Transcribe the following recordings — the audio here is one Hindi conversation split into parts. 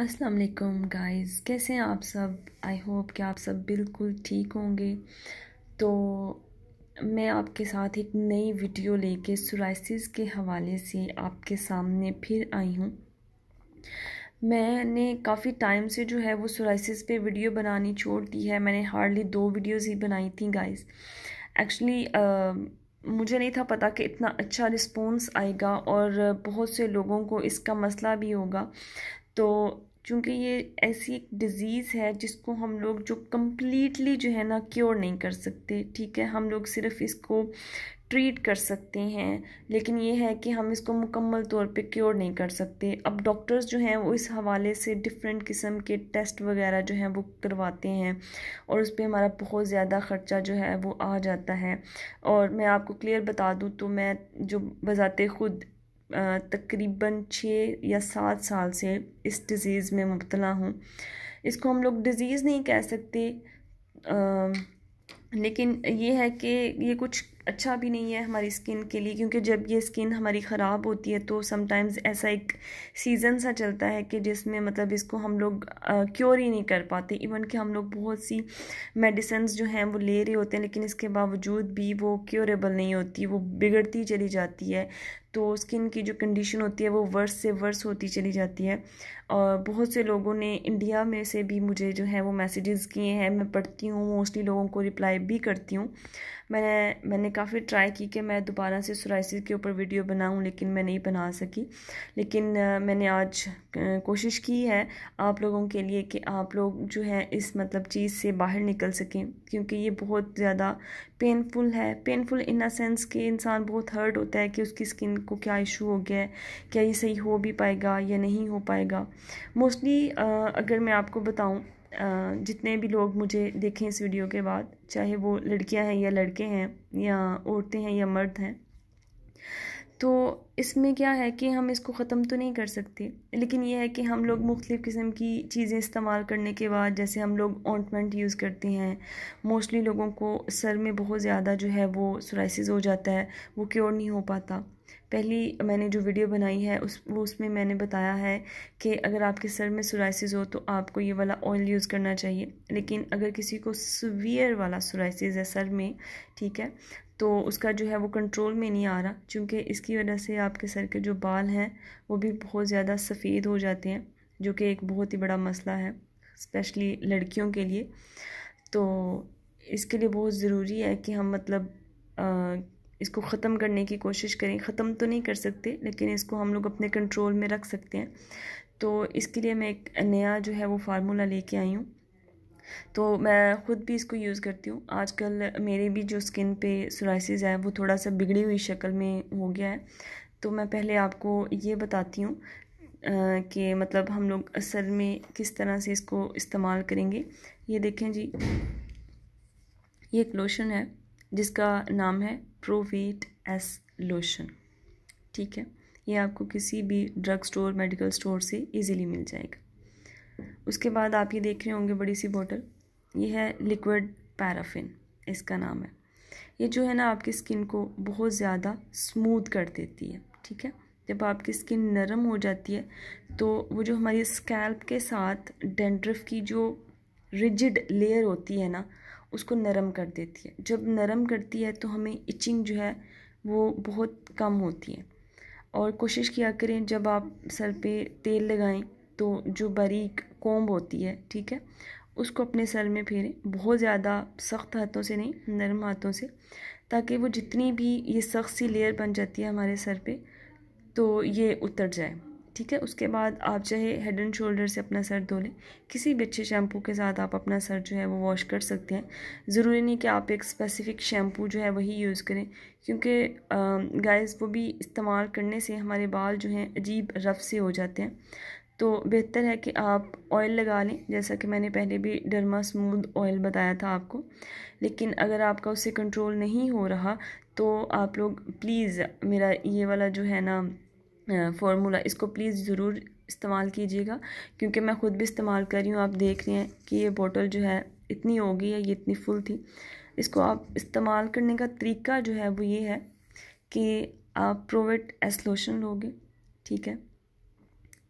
अस्सलाम वालेकुम गाइस कैसे हैं आप सब आई होप कि आप सब बिल्कुल ठीक होंगे तो मैं आपके साथ एक नई वीडियो लेके सुराइसिस के हवाले से आपके सामने फिर आई हूँ मैंने काफ़ी टाइम से जो है वो सुराइसिस पे वीडियो बनानी छोड़ दी है मैंने हार्डली दो वीडियोस ही बनाई थी गाइस एक्चुअली मुझे नहीं था पता कि इतना अच्छा रिस्पॉन्स आएगा और बहुत से लोगों को इसका मसला भी होगा तो चूँकि ये ऐसी एक डिज़ीज़ है जिसको हम लोग जो कम्प्लीटली जो है ना क्योर नहीं कर सकते ठीक है हम लोग सिर्फ इसको ट्रीट कर सकते हैं लेकिन ये है कि हम इसको मुकम्मल तौर पे क्योर नहीं कर सकते अब डॉक्टर्स जो हैं वो इस हवाले से डिफरेंट किस्म के टेस्ट वगैरह जो हैं वो करवाते हैं और उस पर हमारा बहुत ज़्यादा ख़र्चा जो है वो आ जाता है और मैं आपको क्लियर बता दूँ तो मैं जो बज़ाते ख़ुद तकरीबन छः या सात साल से इस डिज़ीज़ में मुबतला हूँ इसको हम लोग डिज़ीज़ नहीं कह सकते आ, लेकिन ये है कि ये कुछ अच्छा भी नहीं है हमारी स्किन के लिए क्योंकि जब ये स्किन हमारी ख़राब होती है तो समटाइम्स ऐसा एक सीज़न सा चलता है कि जिसमें मतलब इसको हम लोग क्योर ही नहीं कर पाते इवन कि हम लोग बहुत सी मेडिसन जो हैं वो ले रहे होते हैं लेकिन इसके बावजूद भी वो क्योरेबल नहीं होती वो बिगड़ती चली जाती है तो स्किन की जो कंडीशन होती है वो वर्स से वर्स होती चली जाती है और बहुत से लोगों ने इंडिया में से भी मुझे जो है वो मैसेजेस किए हैं मैं पढ़ती हूँ मोस्टली लोगों को रिप्लाई भी करती हूँ मैंने मैंने काफ़ी ट्राई की कि मैं दोबारा से सोराइसिस के ऊपर वीडियो बनाऊँ लेकिन मैं नहीं बना सकी लेकिन मैंने आज कोशिश की है आप लोगों के लिए कि आप लोग जो है इस मतलब चीज़ से बाहर निकल सकें क्योंकि ये बहुत ज़्यादा पेनफुल है पेनफुल इन अ सेंस कि इंसान बहुत हर्ट होता है कि उसकी स्किन को क्या इशू हो गया है क्या ये सही हो भी पाएगा या नहीं हो पाएगा मोस्टली अगर मैं आपको बताऊँ जितने भी लोग मुझे देखें इस वीडियो के बाद चाहे वो लड़कियां हैं या लड़के हैं या औरतें हैं या मर्द हैं तो इसमें क्या है कि हम इसको ख़त्म तो नहीं कर सकते लेकिन यह है कि हम लोग मुख्तलिफ़ किस्म की चीज़ें इस्तेमाल करने के बाद जैसे हम लोग ऑइंटमेंट यूज़ करते हैं मोस्टली लोगों को सर में बहुत ज़्यादा जो है वो सोराइसिस हो जाता है वो क्योर नहीं हो पाता पहली मैंने जो वीडियो बनाई है उस वो उसमें मैंने बताया है कि अगर आपके सर में सोराइसिस हो तो आपको ये वाला ऑयल यूज़ करना चाहिए लेकिन अगर किसी को सवियर वाला सोराइसिस है सर में ठीक है तो उसका जो है वो कंट्रोल में नहीं आ रहा क्योंकि इसकी वजह से आपके सर के जो बाल हैं वो भी बहुत ज़्यादा सफ़ेद हो जाते हैं जो कि एक बहुत ही बड़ा मसला है स्पेशली लड़कियों के लिए तो इसके लिए बहुत ज़रूरी है कि हम मतलब आ, इसको ख़त्म करने की कोशिश करें ख़त्म तो नहीं कर सकते लेकिन इसको हम लोग अपने कंट्रोल में रख सकते हैं तो इसके लिए मैं एक नया जो है वो फार्मूला लेके आई हूँ तो मैं ख़ुद भी इसको यूज़ करती हूँ आजकल मेरे भी जो स्किन पे सुराइसिस है वो थोड़ा सा बिगड़ी हुई शक्ल में हो गया है तो मैं पहले आपको ये बताती हूँ कि मतलब हम लोग असल में किस तरह से इसको इस्तेमाल करेंगे ये देखें जी ये एक लोशन है जिसका नाम है प्रोवेट एस लोशन ठीक है ये आपको किसी भी ड्रग स्टोर मेडिकल स्टोर से इजीली मिल जाएगा उसके बाद आप ये देख रहे होंगे बड़ी सी बोतल ये है लिक्विड पैराफिन इसका नाम है ये जो है ना आपकी स्किन को बहुत ज़्यादा स्मूथ कर देती है ठीक है जब आपकी स्किन नरम हो जाती है तो वो जो हमारी स्कैल्प के साथ डेंड्रफ की जो रिजिड लेयर होती है ना उसको नरम कर देती है जब नरम करती है तो हमें इचिंग जो है वो बहुत कम होती है और कोशिश किया करें जब आप सर पे तेल लगाएं तो जो बारीक कोम्ब होती है ठीक है उसको अपने सर में फेरें बहुत ज़्यादा सख्त हाथों से नहीं नरम हाथों से ताकि वो जितनी भी ये सख्त सी लेयर बन जाती है हमारे सर पे तो ये उतर जाए ठीक है उसके बाद आप चाहे हेड एंड शोल्डर से अपना सर धो लें किसी भी अच्छे शैम्पू के साथ आप अपना सर जो है वो वॉश कर सकते हैं ज़रूरी नहीं कि आप एक स्पेसिफ़िक शैम्पू जो है वही यूज़ करें क्योंकि गाइस वो भी इस्तेमाल करने से हमारे बाल जो हैं अजीब रफ से हो जाते हैं तो बेहतर है कि आप ऑयल लगा लें जैसा कि मैंने पहले भी डरमा स्मूद ऑयल बताया था आपको लेकिन अगर आपका उससे कंट्रोल नहीं हो रहा तो आप लोग प्लीज़ मेरा ये वाला जो है ना फॉर्मूला इसको प्लीज़ ज़रूर इस्तेमाल कीजिएगा क्योंकि मैं ख़ुद भी इस्तेमाल कर रही हूँ आप देख रहे हैं कि ये बॉटल जो है इतनी हो गई है ये इतनी फुल थी इसको आप इस्तेमाल करने का तरीका जो है वो ये है कि आप प्रोवेट एसलोशन लोगे ठीक है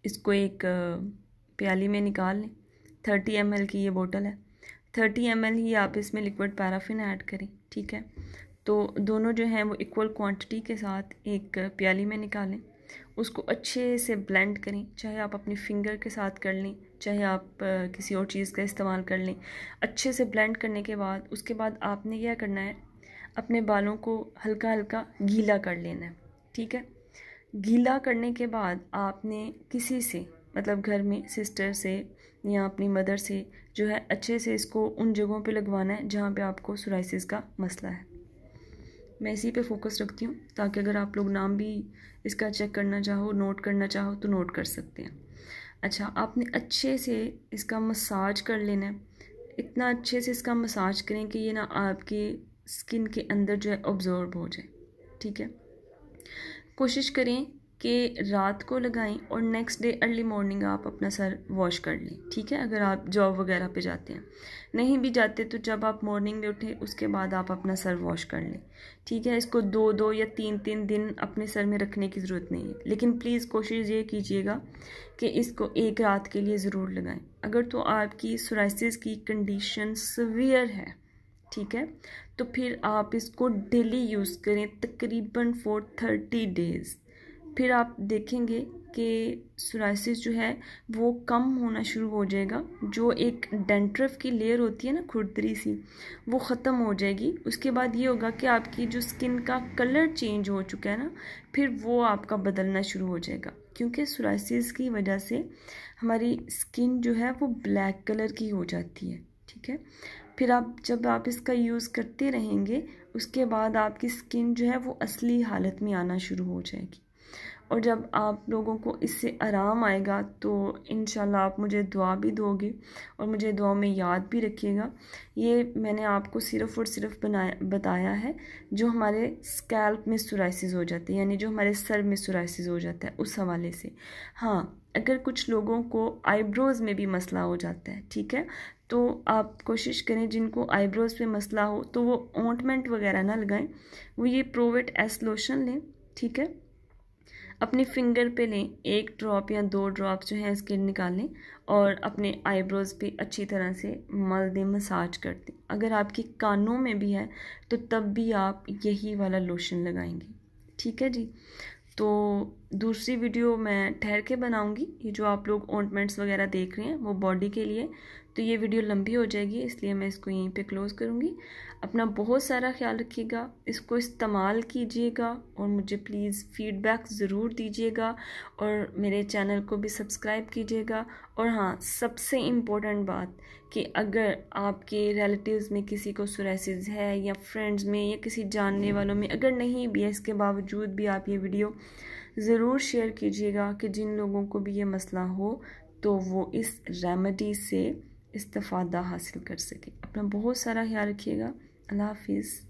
इसको एक प्याली में निकाल लें थर्टी एम की ये बोतल है थर्टी एम ही आप इसमें लिक्विड पैराफिन ऐड करें ठीक है तो दोनों जो हैं वो इक्वल क्वांटिटी के साथ एक प्याली में निकालें उसको अच्छे से ब्लेंड करें चाहे आप अपनी फिंगर के साथ कर लें चाहे आप किसी और चीज़ का इस्तेमाल कर लें अच्छे से ब्लेंड करने के बाद उसके बाद आपने क्या करना है अपने बालों को हल्का हल्का गीला कर लेना है ठीक है गीला करने के बाद आपने किसी से मतलब घर में सिस्टर से या अपनी मदर से जो है अच्छे से इसको उन जगहों पे लगवाना है जहाँ पे आपको सोराइसिस का मसला है मैं इसी पे फोकस रखती हूँ ताकि अगर आप लोग नाम भी इसका चेक करना चाहो नोट करना चाहो तो नोट कर सकते हैं अच्छा आपने अच्छे से इसका मसाज कर लेना है इतना अच्छे से इसका मसाज करें कि ये ना आपके स्किन के अंदर जो है ऑब्ज़ॉर्ब हो जाए ठीक है कोशिश करें कि रात को लगाएं और नेक्स्ट डे अर्ली मॉर्निंग आप अपना सर वॉश कर लें ठीक है अगर आप जॉब वगैरह पे जाते हैं नहीं भी जाते तो जब आप मॉर्निंग में उठें उसके बाद आप अपना सर वॉश कर लें ठीक है इसको दो दो या तीन तीन दिन अपने सर में रखने की ज़रूरत नहीं है लेकिन प्लीज़ कोशिश ये कीजिएगा कि इसको एक रात के लिए ज़रूर लगाएँ अगर तो आपकी सोराइसिस की कंडीशन सवियर है ठीक है तो फिर आप इसको डेली यूज़ करें तकरीबन फोर थर्टी डेज़ फिर आप देखेंगे कि सुराइसिस जो है वो कम होना शुरू हो जाएगा जो एक डेंट्रफ की लेयर होती है ना खुरदरी सी वो ख़त्म हो जाएगी उसके बाद ये होगा कि आपकी जो स्किन का कलर चेंज हो चुका है ना फिर वो आपका बदलना शुरू हो जाएगा क्योंकि सुराइसिस की वजह से हमारी स्किन जो है वो ब्लैक कलर की हो जाती है ठीक है फिर आप जब आप इसका यूज़ करते रहेंगे उसके बाद आपकी स्किन जो है वो असली हालत में आना शुरू हो जाएगी और जब आप लोगों को इससे आराम आएगा तो इन आप मुझे दुआ भी दोगे और मुझे दुआ में याद भी रखिएगा ये मैंने आपको सिर्फ़ और सिर्फ बनाया बताया है जो हमारे स्कैल्प में सुराइसिस हो जाते हैं यानी जो हमारे सर में सुराइसिस हो जाता है उस हवाले से हाँ अगर कुछ लोगों को आईब्रोज़ में भी मसला हो जाता है ठीक है तो आप कोशिश करें जिनको आईब्रोज़ पे मसला हो तो वो ऑटमेंट वगैरह ना लगाएं वो ये प्रोवेट एस लोशन लें ठीक है अपने फिंगर पे लें एक ड्रॉप या दो ड्रॉप जो हैं स्किन निकालें और अपने आईब्रोज़ पे अच्छी तरह से मल दें मसाज कर दें अगर आपके कानों में भी है तो तब भी आप यही वाला लोशन लगाएंगे ठीक है जी तो दूसरी वीडियो मैं ठहर के बनाऊंगी ये जो आप लोग ऑइंटमेंट्स वगैरह देख रहे हैं वो बॉडी के लिए तो ये वीडियो लंबी हो जाएगी इसलिए मैं इसको यहीं पे क्लोज़ करूँगी अपना बहुत सारा ख्याल रखिएगा इसको इस्तेमाल कीजिएगा और मुझे प्लीज़ फीडबैक ज़रूर दीजिएगा और मेरे चैनल को भी सब्सक्राइब कीजिएगा और हाँ सबसे इम्पोर्टेंट बात कि अगर आपके रिलेटिव्स में किसी को सुरैसिस है या फ्रेंड्स में या किसी जानने हम्म। वालों में अगर नहीं भी है इसके बावजूद भी आप ये वीडियो ज़रूर शेयर कीजिएगा कि जिन लोगों को भी ये मसला हो तो वो इस रेमेडी से इस्तफ़ादा हासिल कर सकें अपना बहुत सारा ख्याल रखिएगा अल्लाह हाफिज़